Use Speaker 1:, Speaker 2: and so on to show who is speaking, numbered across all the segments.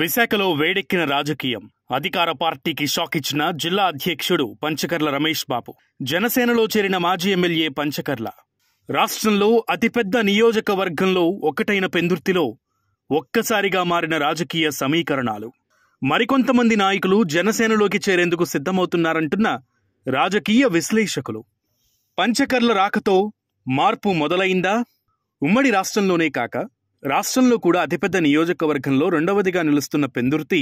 Speaker 1: విశాఖలో వేడెక్కిన రాజకీయం అధికార పార్టీకి షాక్ ఇచ్చిన జిల్లా అధ్యక్షుడు పంచకర్ల రమేష్ బాబు జనసేనలో చేరిన మాజీ ఎమ్మెల్యే పంచకర్ల రాష్ట్రంలో అతిపెద్ద నియోజకవర్గంలో ఒకటైన పెందుర్తిలో ఒక్కసారిగా మారిన రాజకీయ సమీకరణాలు మరికొంతమంది నాయకులు జనసేనలోకి చేరేందుకు సిద్ధమవుతున్నారంటున్న రాజకీయ విశ్లేషకులు పంచకర్ల రాకతో మార్పు మొదలైందా ఉమ్మడి రాష్ట్రంలోనే కాక రాష్ట్రంలో కూడా అతిపెద్ద నియోజకవర్గంలో రెండవదిగా నిలుస్తున్న పెందుర్తి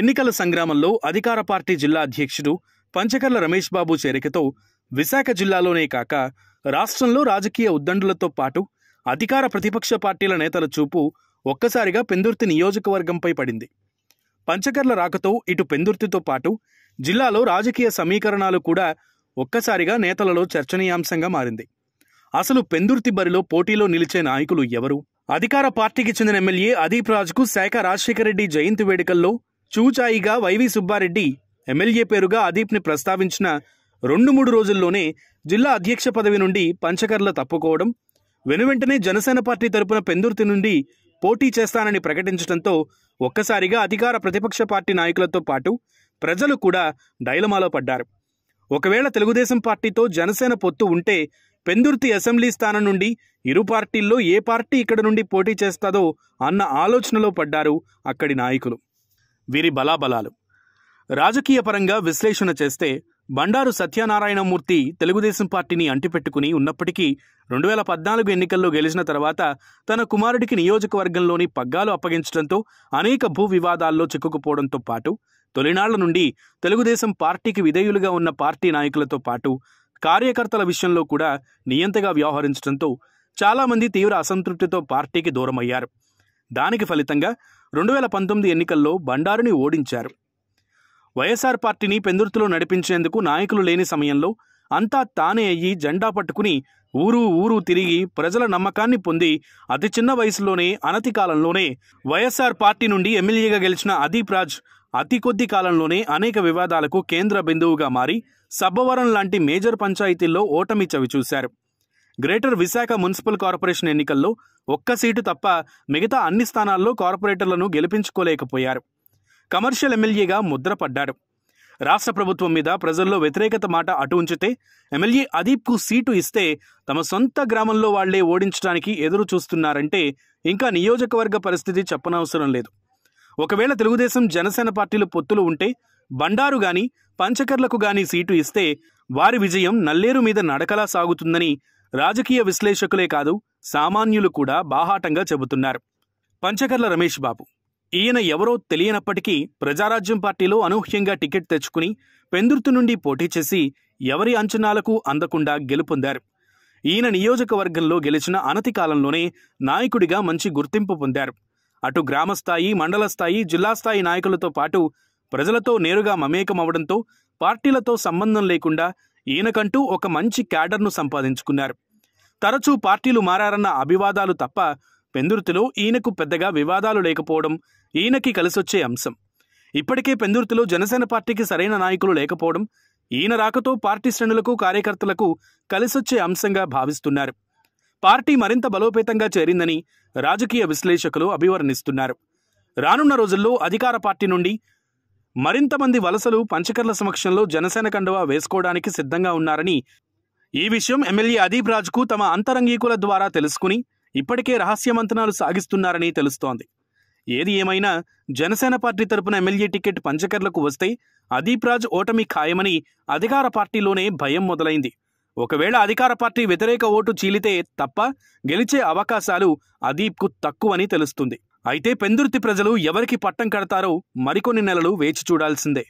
Speaker 1: ఎన్నికల సంగ్రామంలో అధికార పార్టీ జిల్లా అధ్యక్షుడు పంచకర్ల రమేష్ బాబు చేరికతో విశాఖ జిల్లాలోనే కాక రాష్ట్రంలో రాజకీయ ఉద్దండులతో పాటు అధికార ప్రతిపక్ష పార్టీల నేతల చూపు ఒక్కసారిగా పెందుర్తి నియోజకవర్గంపై పడింది పంచకర్ల రాకతో ఇటు పెందుర్తితో పాటు జిల్లాలో రాజకీయ సమీకరణాలు కూడా ఒక్కసారిగా నేతలలో చర్చనీయాంశంగా మారింది అసలు పెందుర్తి బరిలో పోటీలో నిలిచే నాయకులు ఎవరు అధికార పార్టీకి చెందిన ఎమ్మెల్యే అదీప్ రాజుకు శాఖ రాజశేఖర రెడ్డి జయంతి వేడుకల్లో చూచాయిగా వైవి సుబ్బారెడ్డి ఎమ్మెల్యే పేరుగా అదీప్ని ప్రస్తావించిన రెండు మూడు రోజుల్లోనే జిల్లా అధ్యక్ష పదవి నుండి పంచకర్ల తప్పుకోవడం వెనువెంటనే జనసేన పార్టీ తరపున పెందుర్తి నుండి పోటీ చేస్తానని ప్రకటించడంతో ఒక్కసారిగా అధికార ప్రతిపక్ష పార్టీ నాయకులతో పాటు ప్రజలు కూడా డైలమాలో పడ్డారు ఒకవేళ తెలుగుదేశం పార్టీతో జనసేన పొత్తు ఉంటే పెందుర్తి అసెంబ్లీ స్థానం నుండి ఇరు పార్టీల్లో ఏ పార్టీ ఇక్కడ నుండి పోటీ చేస్తాదో అన్న ఆలోచనలో పడ్డారు అక్కడి నాయకులు వీరి బలాబలాలు రాజకీయ పరంగా విశ్లేషణ చేస్తే బండారు సత్యనారాయణమూర్తి తెలుగుదేశం పార్టీని అంటిపెట్టుకుని ఉన్నప్పటికీ రెండు వేల పద్నాలుగు ఎన్నికల్లో గెలిచిన తర్వాత తన కుమారుడికి నియోజకవర్గంలోని పగ్గాలు అప్పగించడంతో అనేక భూ వివాదాల్లో చిక్కుకుపోవడంతో పాటు తొలినాళ్ల నుండి తెలుగుదేశం పార్టీకి విధేయులుగా ఉన్న పార్టీ నాయకులతో పాటు కార్యకర్తల విషయంలో కూడా నియంతగా వ్యవహరించడంతో చాలామంది తీవ్ర అసంతృప్తితో పార్టీకి దూరమయ్యారు దానికి ఫలితంగా రెండు వేల పంతొమ్మిది ఎన్నికల్లో బండారుని ఓడించారు వైఎస్ఆర్ పార్టీని పెందుర్తిలో నడిపించేందుకు నాయకులు లేని సమయంలో అంతా తానే అయ్యి జెండా పట్టుకుని ఊరు ఊరు తిరిగి ప్రజల నమ్మకాన్ని పొంది అతి చిన్న వయసులోనే అనతి కాలంలోనే వైఎస్ఆర్ పార్టీ నుండి ఎమ్మెల్యేగా గెలిచిన అదీప్ రాజ్ అతి కొద్ది కాలంలోనే అనేక వివాదాలకు కేంద్ర బిందువుగా మారి సబ్బవరం లాంటి మేజర్ పంచాయతీల్లో ఓటమి చవిచూశారు గ్రేటర్ విశాఖ మున్సిపల్ కార్పొరేషన్ ఎన్నికల్లో ఒక్క సీటు తప్ప మిగతా అన్ని స్థానాల్లో కార్పొరేటర్లను గెలిపించుకోలేకపోయారు కమర్షియల్ ఎమ్మెల్యేగా ముద్రపడ్డాడు రాష్ట్ర ప్రభుత్వం మీద ప్రజల్లో వ్యతిరేకత మాట అటు ఉంచితే ఎమ్మెల్యే అదీప్కు సీటు ఇస్తే తమ సొంత గ్రామంలో వాళ్లే ఓడించడానికి ఎదురు చూస్తున్నారంటే ఇంకా నియోజకవర్గ పరిస్థితి చెప్పనవసరం లేదు ఒకవేళ తెలుగుదేశం జనసేన పార్టీలు పొత్తులు ఉంటే బండారు గాని పంచకర్లకు గాని సీటు ఇస్తే వారి విజయం నల్లేరు మీద నడకలా సాగుతుందని రాజకీయ విశ్లేషకులే కాదు సామాన్యులు కూడా బాహాటంగా చెబుతున్నారు పంచకర్ల రమేష్ బాబు ఈయన ఎవరో తెలియనప్పటికీ ప్రజారాజ్యం పార్టీలో అనూహ్యంగా టికెట్ తెచ్చుకుని పెందుర్తు నుండి పోటీ చేసి ఎవరి అంచనాలకు అందకుండా గెలుపొందారు ఈయన నియోజకవర్గంలో గెలిచిన అనతి కాలంలోనే నాయకుడిగా మంచి గుర్తింపు పొందారు అటు గ్రామస్థాయి మండల స్థాయి జిల్లా స్థాయి నాయకులతో పాటు ప్రజలతో నేరుగా మమేకమవడంతో పార్టీలతో సంబంధం లేకుండా ఈయనకంటూ ఒక మంచి క్యాడర్ను సంపాదించుకున్నారు తరచూ పార్టీలు మారన్న అభివాదాలు తప్ప పెందుర్తిలో ఈయనకు పెద్దగా వివాదాలు లేకపోవడం ఈయనకి కలిసొచ్చే అంశం ఇప్పటికే పెందుర్తిలో జనసేన పార్టీకి సరైన నాయకులు లేకపోవడం ఈయన రాకతో పార్టీ శ్రేణులకు కార్యకర్తలకు కలిసొచ్చే అంశంగా భావిస్తున్నారు పార్టీ మరింత బలోపేతంగా చేరిందని రాజకీయ విశ్లేషకులు అభివర్ణిస్తున్నారు రానున్న రోజుల్లో అధికార పార్టీ నుండి మరింత మంది వలసలు పంచకర్ల సమక్షంలో జనసేన కండువా వేసుకోవడానికి సిద్ధంగా ఉన్నారని ఈ విషయం ఎమ్మెల్యే అదీప్ రాజ్కు తమ అంతరంగీకుల ద్వారా తెలుసుకుని ఇప్పటికే రహస్య మంతనాలు సాగిస్తున్నారని తెలుస్తోంది ఏది ఏమైనా జనసేన పార్టీ తరపున ఎమ్మెల్యే టికెట్ పంచకర్లకు వస్తే అదీప్ రాజ్ ఓటమి ఖాయమని అధికార పార్టీలోనే భయం మొదలైంది ఒకవేళ అధికార పార్టీ వ్యతిరేక ఓటు చీలితే తప్ప గెలిచే అవకాశాలు అదీప్కు తక్కువని తెలుస్తుంది అయితే పెందుర్తి ప్రజలు ఎవరికి పట్టం కడతారో మరికొన్ని నెలలు వేచి చూడాల్సిందే